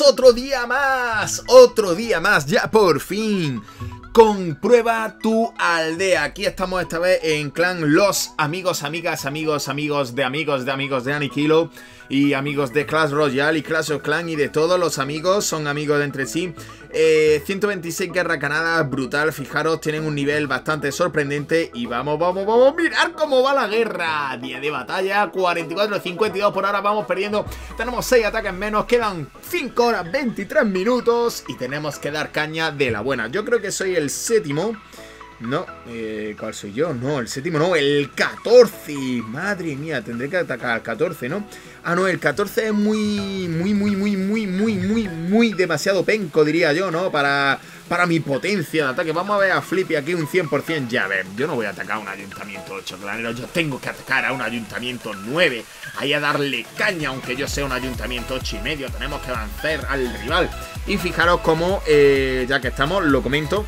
otro día más, otro día más, ya por fin. Comprueba tu aldea. Aquí estamos esta vez en clan Los Amigos, Amigas, Amigos, Amigos de Amigos de Amigos de Aniquilo y amigos de Clash Royale y Clash of clan y de todos los amigos. Son amigos de entre sí. 126 126 canadas brutal, fijaros, tienen un nivel bastante sorprendente y vamos, vamos, vamos, mirar cómo va la guerra. Día de batalla, 44, 52 por ahora, vamos perdiendo, tenemos 6 ataques menos, quedan 5 horas, 23 minutos y tenemos que dar caña de la buena. Yo creo que soy el séptimo. No, eh, ¿cuál soy yo? No, el séptimo no, el 14. Madre mía, tendré que atacar al 14, ¿no? Ah, no, el 14 es muy, muy, muy, muy, muy, muy, muy, muy demasiado penco, diría yo, ¿no? Para, para mi potencia de ataque. Vamos a ver a Flippy aquí un 100%. Ya, a ver, yo no voy a atacar a un ayuntamiento 8 claneros. Yo tengo que atacar a un ayuntamiento 9. Ahí a darle caña, aunque yo sea un ayuntamiento 8 y medio. Tenemos que avanzar al rival. Y fijaros cómo, eh, ya que estamos, lo comento.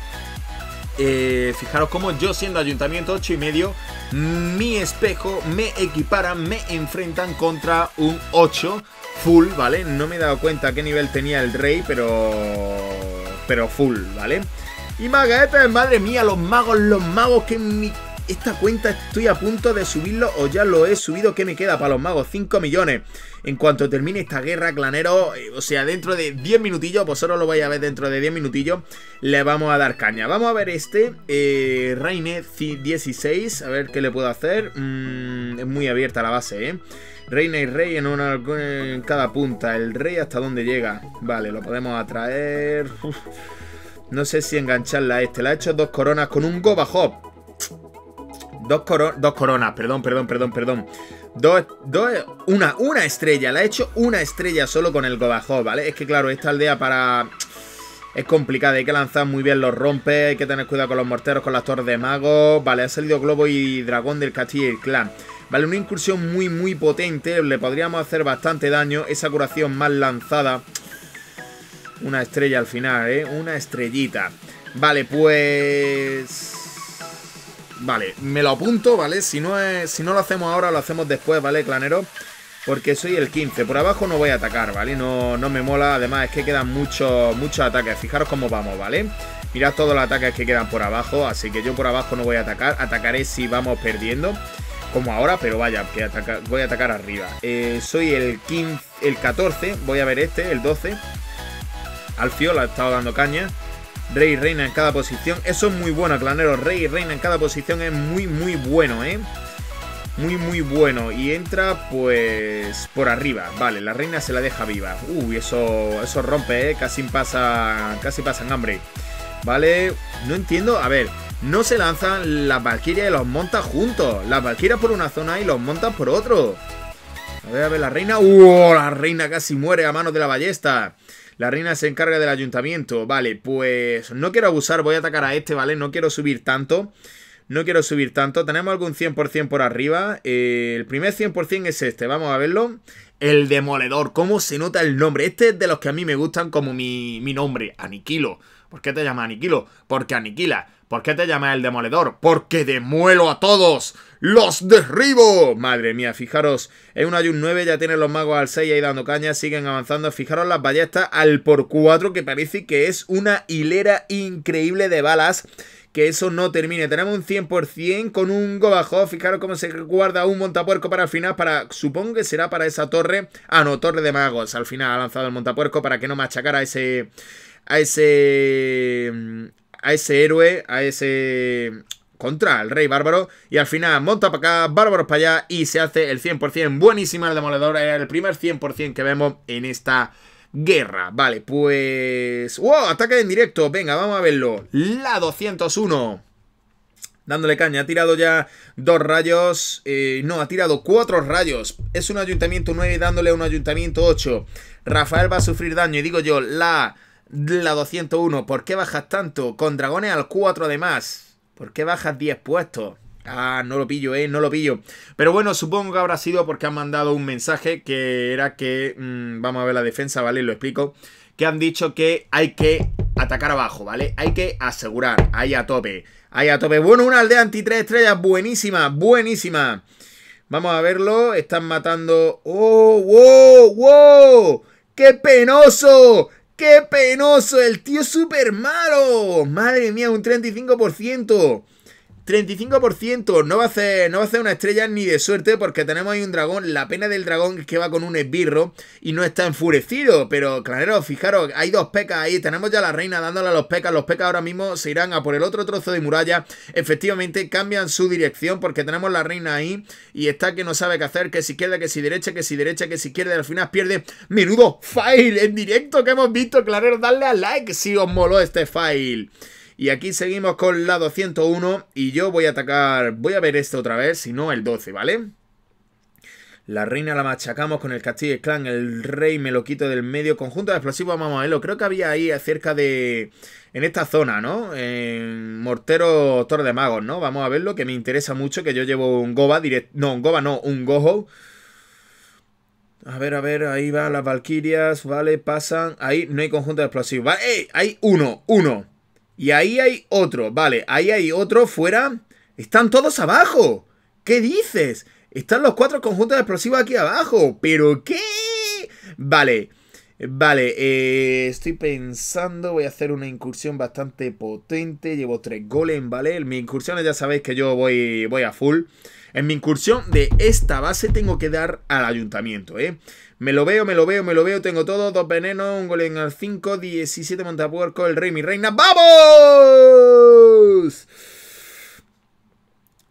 Eh, fijaros como yo siendo ayuntamiento 8 y medio, mi espejo me equiparan, me enfrentan contra un 8 full, ¿vale? No me he dado cuenta qué nivel tenía el rey, pero... pero full, ¿vale? Y maguetes, eh, madre mía, los magos, los magos que en mi esta cuenta estoy a punto de subirlo o ya lo he subido. ¿Qué me queda para los magos? 5 millones. En cuanto termine esta guerra, clanero, eh, o sea, dentro de 10 minutillos, vosotros lo vais a ver dentro de 10 minutillos, le vamos a dar caña. Vamos a ver este, eh, Reine 16, a ver qué le puedo hacer. Mm, es muy abierta la base, ¿eh? Reina y rey en, en cada punta. El rey hasta dónde llega. Vale, lo podemos atraer. No sé si engancharla a este. La ha hecho dos coronas con un Goba Dos, coronas, perdón, perdón, perdón, perdón. Dos, dos, una, una estrella. La he hecho una estrella solo con el Gobajó, ¿vale? Es que claro, esta aldea para... Es complicada, hay que lanzar muy bien los rompes, hay que tener cuidado con los morteros, con las torres de mago Vale, ha salido globo y dragón del castillo y el clan. Vale, una incursión muy, muy potente, le podríamos hacer bastante daño. Esa curación más lanzada. Una estrella al final, ¿eh? Una estrellita. Vale, pues... Vale, me lo apunto, ¿vale? Si no, si no lo hacemos ahora, lo hacemos después, ¿vale, clanero? Porque soy el 15. Por abajo no voy a atacar, ¿vale? No, no me mola. Además, es que quedan muchos muchos ataques. Fijaros cómo vamos, ¿vale? Mirad todos los ataques que quedan por abajo. Así que yo por abajo no voy a atacar. Atacaré si vamos perdiendo. Como ahora, pero vaya, que voy a atacar arriba. Eh, soy el 15, el 14. Voy a ver este, el 12. Alfio la ha estado dando caña. Rey y reina en cada posición. Eso es muy bueno, clanero. Rey y reina en cada posición es muy, muy bueno, ¿eh? Muy, muy bueno. Y entra, pues, por arriba. Vale, la reina se la deja viva. Uy, eso, eso rompe, ¿eh? Casi, pasa, casi pasan hambre. Vale, no entiendo. A ver, no se lanzan las valquirias y los montas juntos. Las valquirias por una zona y los montas por otro. A ver, a ver, la reina. ¡Uh! La reina casi muere a manos de la ballesta. La reina se encarga del ayuntamiento. Vale, pues no quiero abusar, voy a atacar a este, ¿vale? No quiero subir tanto. No quiero subir tanto. Tenemos algún 100% por arriba. Eh, el primer 100% es este. Vamos a verlo. El demoledor. ¿Cómo se nota el nombre? Este es de los que a mí me gustan como mi, mi nombre. Aniquilo. ¿Por qué te llamas Aniquilo? Porque aniquila. ¿Por qué te llamas el demoledor? Porque demuelo a todos. ¡Los derribo! Madre mía, fijaros, es un ayun 9, ya tienen los magos al 6 ahí dando caña, siguen avanzando. Fijaros las ballestas al por 4, que parece que es una hilera increíble de balas que eso no termine. Tenemos un 100% con un gobajo. Fijaros cómo se guarda un montapuerco para el final. Para, supongo que será para esa torre. Ah, no, torre de magos. Al final ha lanzado el montapuerco para que no machacara a ese... A ese... A ese héroe, a ese contra el rey bárbaro. Y al final monta para acá, bárbaros para allá y se hace el 100%. buenísimo el demoledor, era el primer 100% que vemos en esta guerra. Vale, pues... ¡Wow! Ataque en directo. Venga, vamos a verlo. La 201. Dándole caña, ha tirado ya dos rayos, eh, no, ha tirado cuatro rayos. Es un ayuntamiento 9 dándole un ayuntamiento 8. Rafael va a sufrir daño y digo yo, la, la 201, ¿por qué bajas tanto? Con dragones al 4 además. ¿Por qué bajas 10 puestos? Ah, no lo pillo, eh, no lo pillo. Pero bueno, supongo que habrá sido porque han mandado un mensaje que era que. Mm, vamos a ver la defensa, ¿vale? Lo explico. Que han dicho que hay que atacar abajo, ¿vale? Hay que asegurar, ahí a tope. Ahí a tope. Bueno, una aldea anti tres estrellas, buenísima, buenísima. Vamos a verlo. Están matando. ¡Oh, wow, wow! ¡Qué penoso! ¡Qué penoso! ¡El tío es malo! ¡Madre mía, un 35%! 35%, no va, a ser no va a una estrella ni de suerte porque tenemos ahí un dragón, la pena del dragón es que va con un esbirro y no está enfurecido, pero claro, fijaros, hay dos pecas ahí, tenemos ya la reina dándole a los pecas, los pecas ahora mismo se irán a por el otro trozo de muralla, efectivamente cambian su dirección porque tenemos la reina ahí y está que no sabe qué hacer, que si izquierda, que si derecha, que si derecha, que si izquierda, y al final pierde, menudo fail en directo que hemos visto, claro, darle a like si os moló este fail. Y aquí seguimos con la 201 y yo voy a atacar, voy a ver esto otra vez, si no el 12, ¿vale? La reina la machacamos con el castillo clan, el rey me lo quito del medio, conjunto de explosivos, vamos a verlo. Creo que había ahí cerca de... en esta zona, ¿no? mortero Torre de Magos, ¿no? Vamos a verlo, que me interesa mucho, que yo llevo un Goba directo... No, un Goba no, un Goho. A ver, a ver, ahí van las Valquirias, vale, pasan. Ahí no hay conjunto de explosivos. ¡Vale! Hay uno, uno. Y ahí hay otro, vale, ahí hay otro fuera. Están todos abajo. ¿Qué dices? Están los cuatro conjuntos explosivos aquí abajo. ¿Pero qué? Vale, vale, eh, estoy pensando, voy a hacer una incursión bastante potente. Llevo tres goles, ¿vale? En mi incursión, ya sabéis que yo voy, voy a full. En mi incursión de esta base tengo que dar al ayuntamiento, ¿eh? Me lo veo, me lo veo, me lo veo. Tengo todo. Dos venenos, un golem al 5, 17 montapuerco, el rey, mi reina. ¡Vamos!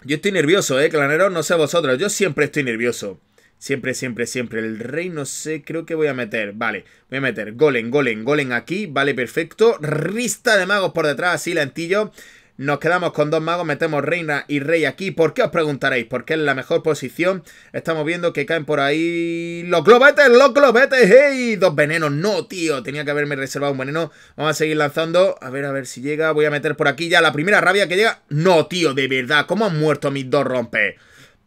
Yo estoy nervioso, eh, clanero. No sé vosotros. Yo siempre estoy nervioso. Siempre, siempre, siempre. El rey no sé, creo que voy a meter. Vale, voy a meter golem, golem, golem aquí. Vale, perfecto. Rista de magos por detrás, así lentillo. Nos quedamos con dos magos, metemos reina y rey aquí. ¿Por qué os preguntaréis? Porque es la mejor posición. Estamos viendo que caen por ahí... ¡Los globetes! ¡Los globetes! ¡Hey! Dos venenos. No, tío. Tenía que haberme reservado un veneno. Vamos a seguir lanzando. A ver, a ver si llega. Voy a meter por aquí ya la primera rabia que llega. No, tío, de verdad. ¿Cómo han muerto mis dos rompes?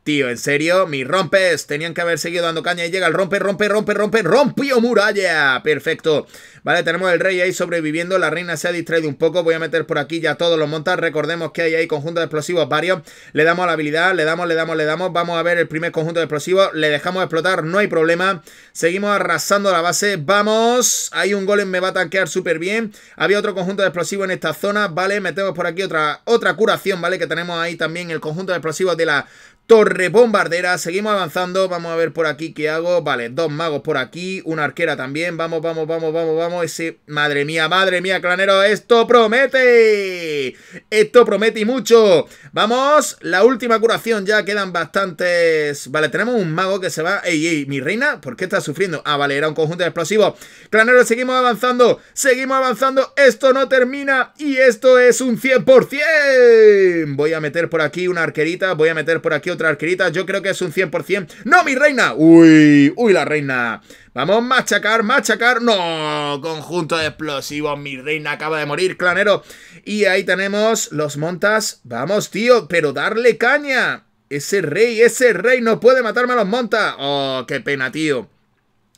Tío, en serio, mis rompes tenían que haber seguido dando caña y llega el rompe, rompe, rompe, rompe, rompió muralla. Perfecto. Vale, tenemos el rey ahí sobreviviendo, la reina se ha distraído un poco, voy a meter por aquí ya todos los montas, recordemos que hay ahí conjunto de explosivos varios, le damos la habilidad, le damos, le damos, le damos, vamos a ver el primer conjunto de explosivos, le dejamos explotar, no hay problema, seguimos arrasando la base, vamos, hay un golem me va a tanquear súper bien, había otro conjunto de explosivos en esta zona, vale, metemos por aquí otra, otra curación, vale, que tenemos ahí también el conjunto de explosivos de la Torre bombardera, seguimos avanzando, vamos a ver por aquí qué hago, vale, dos magos por aquí, una arquera también, vamos, vamos, vamos, vamos, vamos, ese, madre mía, madre mía, clanero, esto promete, esto promete y mucho, vamos, la última curación ya, quedan bastantes, vale, tenemos un mago que se va, ey, ey, mi reina, ¿por qué está sufriendo? Ah, vale, era un conjunto de explosivos, clanero, seguimos avanzando, seguimos avanzando, esto no termina y esto es un 100%, voy a meter por aquí una arquerita, voy a meter por aquí otra arquerita. Yo creo que es un 100%. ¡No, mi reina! ¡Uy! ¡Uy, la reina! Vamos, machacar, machacar. ¡No! Conjunto de explosivos. Mi reina acaba de morir, clanero. Y ahí tenemos los montas. Vamos, tío, pero darle caña. Ese rey, ese rey no puede matarme a los montas. ¡Oh, qué pena, tío!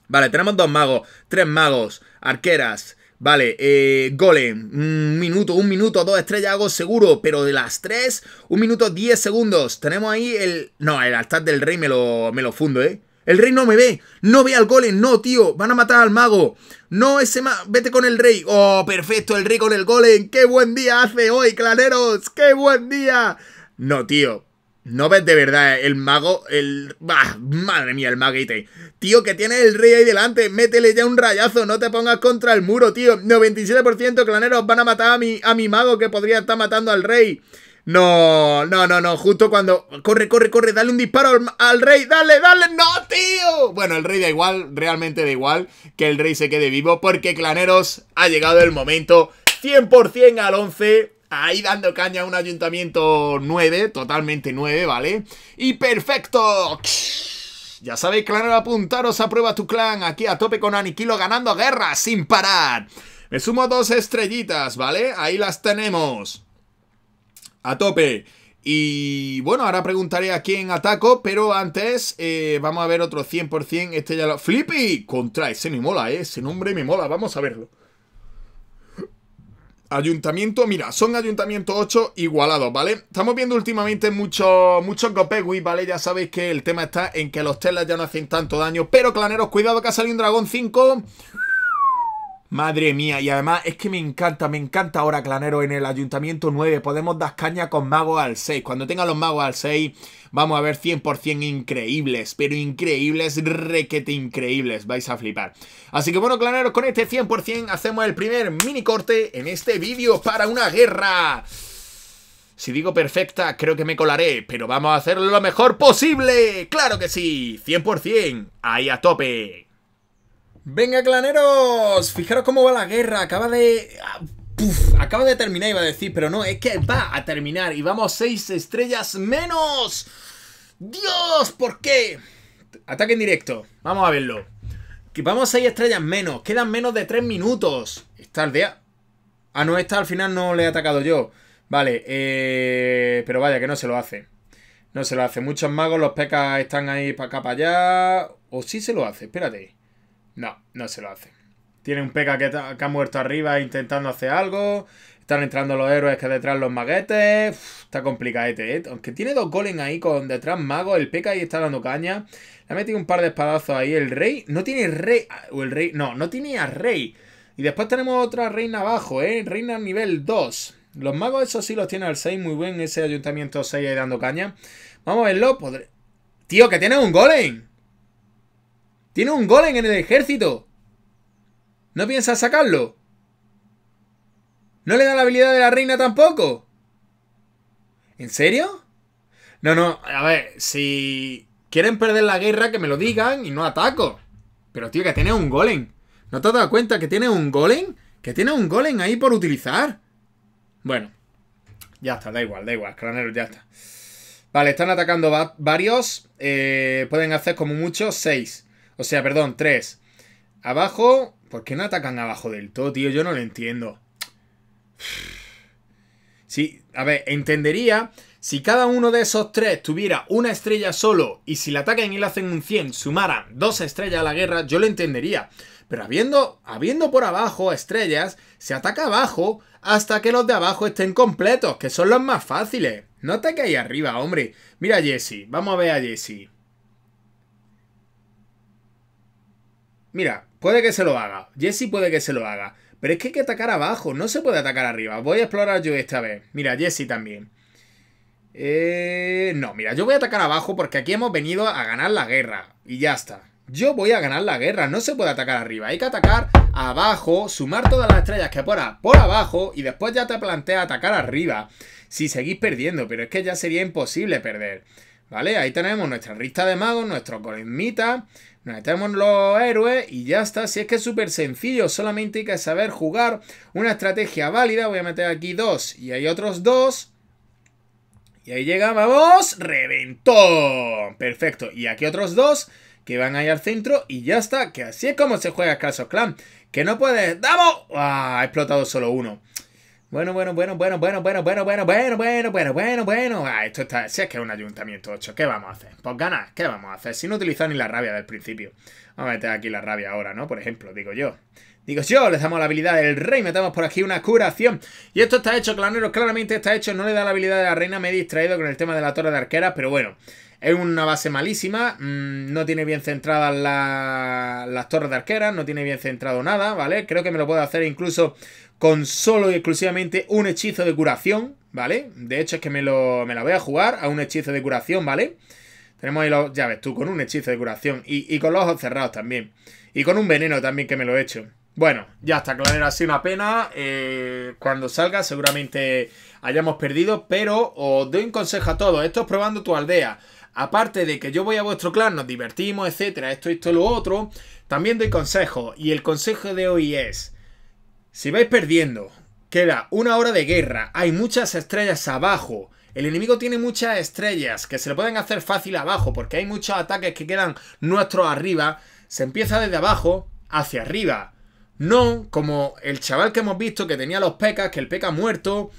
Vale, tenemos dos magos, tres magos, arqueras, Vale, eh, golem, un minuto, un minuto, dos estrellas hago seguro, pero de las tres, un minuto, diez segundos. Tenemos ahí el... No, el altar del rey me lo, me lo fundo, ¿eh? El rey no me ve, no ve al golem, no, tío, van a matar al mago. No, ese mago, vete con el rey. Oh, perfecto, el rey con el golem, qué buen día hace hoy, claneros, qué buen día. No, tío, no ves de verdad eh, el mago, el... Bah, madre mía, el magite, Tío, que tiene el rey ahí delante. Métele ya un rayazo, no te pongas contra el muro, tío. 97% claneros van a matar a mi, a mi mago que podría estar matando al rey. No, no, no, no. Justo cuando... Corre, corre, corre, dale un disparo al, al rey. Dale, dale. No, tío. Bueno, el rey da igual, realmente da igual que el rey se quede vivo porque, claneros, ha llegado el momento. 100% al 11 ahí dando caña a un ayuntamiento 9, totalmente 9, ¿vale? Y perfecto. Ya sabéis, clan, apuntaros a prueba tu clan aquí a tope con Aniquilo ganando guerra sin parar. Me sumo dos estrellitas, ¿vale? Ahí las tenemos. A tope. Y bueno, ahora preguntaré a quién ataco, pero antes eh, vamos a ver otro 100%. Este ya lo... ¡Flippy! Contra, ese me mola, ¿eh? Ese nombre me mola, vamos a verlo. Ayuntamiento, mira, son Ayuntamiento 8 igualados, ¿vale? Estamos viendo últimamente muchos muchos Gopegui, ¿vale? Ya sabéis que el tema está en que los telas ya no hacen tanto daño, pero claneros, cuidado que ha salido un dragón 5... Madre mía, y además es que me encanta, me encanta ahora Clanero en el Ayuntamiento 9. Podemos dar caña con magos al 6. Cuando tenga los magos al 6, vamos a ver 100% increíbles, pero increíbles, requete increíbles. Vais a flipar. Así que bueno, Clanero con este 100% hacemos el primer mini corte en este vídeo para una guerra. Si digo perfecta, creo que me colaré, pero vamos a hacerlo lo mejor posible. ¡Claro que sí! 100%, ahí a tope. Venga, claneros, fijaros cómo va la guerra, acaba de... Ah, acaba de terminar, iba a decir, pero no, es que va a terminar y vamos seis estrellas menos. Dios, ¿por qué? Ataque en directo, vamos a verlo. Que vamos seis estrellas menos, quedan menos de tres minutos. Está aldea. Ah, no, está, al final no le he atacado yo. Vale, eh, pero vaya, que no se lo hace. No se lo hace. Muchos magos, los pecas están ahí para acá, para allá. O sí se lo hace, espérate. No, no se lo hace. Tiene un P.K. Que, ha muerto arriba intentando hacer algo. Están entrando los héroes que detrás los maguetes. está complicadete, ¿eh? Aunque tiene dos golems ahí con detrás mago. El P.K. ahí está dando caña. Le ha metido un par de espadazos ahí. El rey. No tiene rey. O el rey. No, no tiene rey. Y después tenemos otra reina abajo, ¿eh? Reina nivel 2. Los magos, eso sí, los tiene al 6. Muy buen ese ayuntamiento 6 ahí dando caña. Vamos a verlo. Tío, que tiene un golem. Tiene un golem en el ejército. ¿No piensa sacarlo? ¿No le da la habilidad de la reina tampoco? ¿En serio? No, no, a ver, si quieren perder la guerra, que me lo digan y no ataco. Pero tío, que tiene un golem. ¿No te has dado cuenta que tiene un golem? Que tiene un golem ahí por utilizar. Bueno, ya está, da igual, da igual, craneros, ya está. Vale, están atacando varios. Eh, pueden hacer como muchos seis. O sea, perdón, tres. Abajo, ¿por qué no atacan abajo del todo, tío? Yo no lo entiendo. Sí, a ver, entendería si cada uno de esos tres tuviera una estrella solo y si la atacan y le hacen un 100 sumaran dos estrellas a la guerra, yo lo entendería. Pero habiendo, habiendo por abajo estrellas, se ataca abajo hasta que los de abajo estén completos, que son los más fáciles. No que ahí arriba, hombre. Mira a Jesse, vamos a ver a Jesse. Mira, puede que se lo haga. Jesse puede que se lo haga. Pero es que hay que atacar abajo, no se puede atacar arriba. Voy a explorar yo esta vez. Mira, Jesse también. Eh, no, mira, yo voy a atacar abajo porque aquí hemos venido a ganar la guerra. Y ya está. Yo voy a ganar la guerra, no se puede atacar arriba. Hay que atacar abajo, sumar todas las estrellas que pueda por abajo y después ya te plantea atacar arriba. Si seguís perdiendo, pero es que ya sería imposible perder. ¿Vale? Ahí tenemos nuestra lista de magos, nuestro nos metemos los héroes y ya está. Si es que es súper sencillo, solamente hay que saber jugar una estrategia válida. Voy a meter aquí dos y hay otros dos. Y ahí llegamos reventó. Perfecto. Y aquí otros dos que van ahí al centro y ya está. Que así es como se juega Clash of Que no puedes... ¡Damos! Ah, ha explotado solo uno. Bueno, bueno, bueno, bueno, bueno, bueno, bueno, bueno, bueno, bueno, bueno, bueno, bueno. esto está. Si es que es un ayuntamiento 8, ¿qué vamos a hacer? Pues ganas, ¿qué vamos a hacer? Si no utilizo ni la rabia del principio. Vamos a meter aquí la rabia ahora, ¿no? Por ejemplo, digo yo. Digo yo, le damos la habilidad del rey, metemos por aquí una curación. Y esto está hecho, claneros, claramente está hecho. No le da la habilidad de la reina, me he distraído con el tema de la torre de arqueras, pero bueno. Es una base malísima, no tiene bien centradas la, las torres de arqueras, no tiene bien centrado nada, ¿vale? Creo que me lo puedo hacer incluso con solo y exclusivamente un hechizo de curación, ¿vale? De hecho es que me lo, la voy a jugar a un hechizo de curación, ¿vale? Tenemos ahí los, ya ves tú, con un hechizo de curación y, con los ojos cerrados también. Y con un veneno también que me lo he hecho. Bueno, ya está, claro, ha sido una pena. Eh, cuando salga seguramente hayamos perdido, pero os doy un consejo a todos. Esto es probando tu aldea. Aparte de que yo voy a vuestro clan, nos divertimos, etcétera, esto, esto, lo otro, también doy consejo. Y el consejo de hoy es... Si vais perdiendo, queda una hora de guerra, hay muchas estrellas abajo, el enemigo tiene muchas estrellas que se le pueden hacer fácil abajo porque hay muchos ataques que quedan nuestros arriba, se empieza desde abajo hacia arriba. No como el chaval que hemos visto que tenía los pecas, que el peca muerto,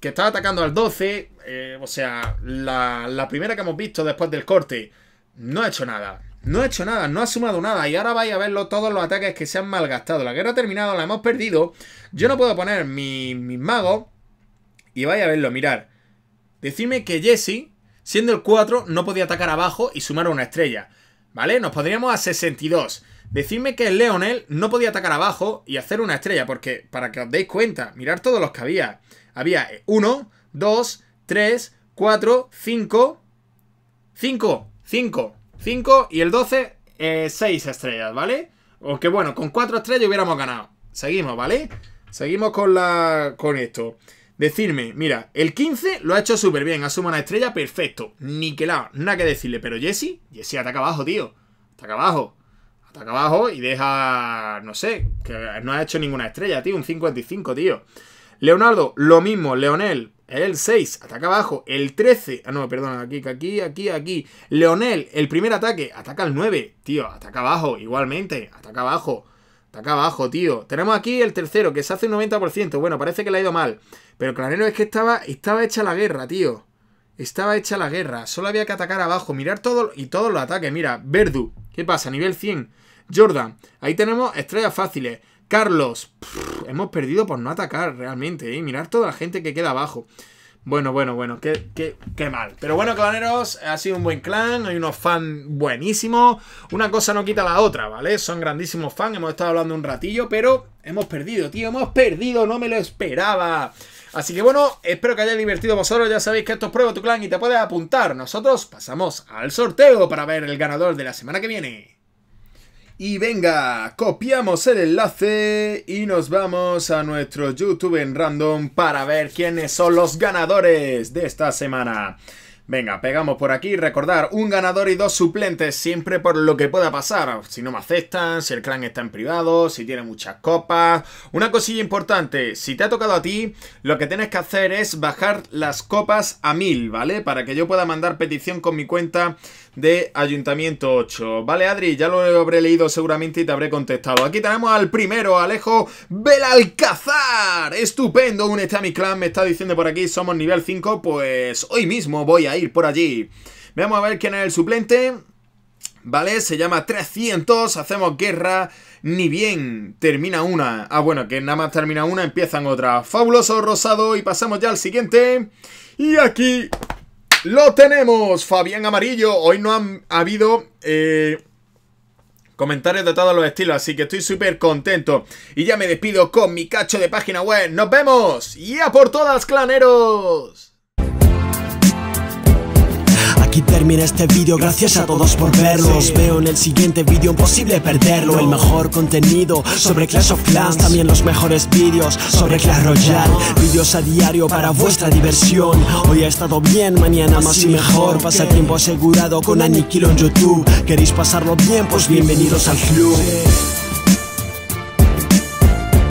que estaba atacando al 12, eh, o sea, la primera que hemos visto después del corte, no ha hecho nada. No ha hecho nada, no ha sumado nada. Y ahora vais a verlo todos los ataques que se han malgastado. La guerra ha terminado, la hemos perdido. Yo no puedo poner mi, mis magos. Y vais a verlo, mirar. Decirme que Jesse, siendo el 4, no podía atacar abajo y sumar una estrella. ¿Vale? Nos pondríamos a 62. Decidme que el Leonel no podía atacar abajo y hacer una estrella, porque para que os deis cuenta, mirar todos los que había. Había 1, 2, 3, 4, 5, 5, 5. 5 y el 12, 6 eh, estrellas, ¿vale? O que, bueno, con 4 estrellas hubiéramos ganado. Seguimos, ¿vale? Seguimos con, la, con esto. Decirme, mira, el 15 lo ha hecho súper bien, ha una estrella, perfecto. Niquelado, nada que decirle. Pero Jesse, Jesse ataca abajo, tío. Ataca abajo. Ataca abajo y deja, no sé, que no ha hecho ninguna estrella, tío. Un 55, tío. Leonardo, lo mismo. Leonel, el 6, ataca abajo. El 13, ah, no, perdón, aquí, aquí, aquí, aquí. Leonel, el primer ataque, ataca el 9. Tío, ataca abajo, igualmente, ataca abajo. Ataca abajo, tío. Tenemos aquí el tercero, que se hace un 90%. Bueno, parece que le ha ido mal. Pero claro, es que estaba, estaba hecha la guerra, tío. Estaba hecha la guerra. Solo había que atacar abajo. Mirar todo y todos los ataques. Mira, Verdu. ¿Qué pasa? Nivel 100. Jordan. Ahí tenemos estrellas fáciles. Carlos, hemos perdido por no atacar realmente, ¿eh? Mirar toda la gente que queda abajo. Bueno, bueno, bueno, qué, qué, qué, mal. Pero bueno, claneros, ha sido un buen clan, hay unos fans buenísimos. Una cosa no quita la otra, ¿vale? Son grandísimos fans, hemos estado hablando un ratillo, pero hemos perdido, tío, hemos perdido, no me lo esperaba. Así que bueno, espero que hayáis divertido vosotros, ya sabéis que esto es Prueba tu Clan y te puedes apuntar. Nosotros pasamos al sorteo para ver el ganador de la semana que viene. Y venga, copiamos el enlace y nos vamos a nuestro YouTube en random para ver quiénes son los ganadores de esta semana. Venga, pegamos por aquí, recordar, un ganador y dos suplentes, siempre por lo que pueda pasar, si no me aceptan, si el clan está en privado, si tiene muchas copas... Una cosilla importante, si te ha tocado a ti, lo que tienes que hacer es bajar las copas a mil, ¿vale? Para que yo pueda mandar petición con mi cuenta de Ayuntamiento 8. Vale, Adri, ya lo habré leído seguramente y te habré contestado. Aquí tenemos al primero, Alejo Belalcazar. Estupendo, Un a mi clan, me está diciendo por aquí, somos nivel 5, pues hoy mismo voy a ir por allí. Vamos a ver quién es el suplente. ¿Vale? Se llama 300, hacemos guerra, ni bien, termina una. Ah, bueno, que nada más termina una, empiezan otra. Fabuloso Rosado y pasamos ya al siguiente. Y aquí lo tenemos, Fabián Amarillo. Hoy no han ha habido... Eh, comentarios de todos los estilos, así que estoy súper contento. Y ya me despido con mi cacho de página web. ¡Nos vemos! ¡Y a por todas, claneros! Aquí termina este vídeo, gracias a todos por verlo Os veo en el siguiente vídeo, imposible perderlo El mejor contenido sobre Clash of Clans También los mejores vídeos sobre Clash Royale Vídeos a diario para vuestra diversión Hoy ha estado bien, mañana más y mejor Pasa tiempo asegurado con Aniquilo en YouTube ¿Queréis pasarlo bien? Pues bienvenidos al club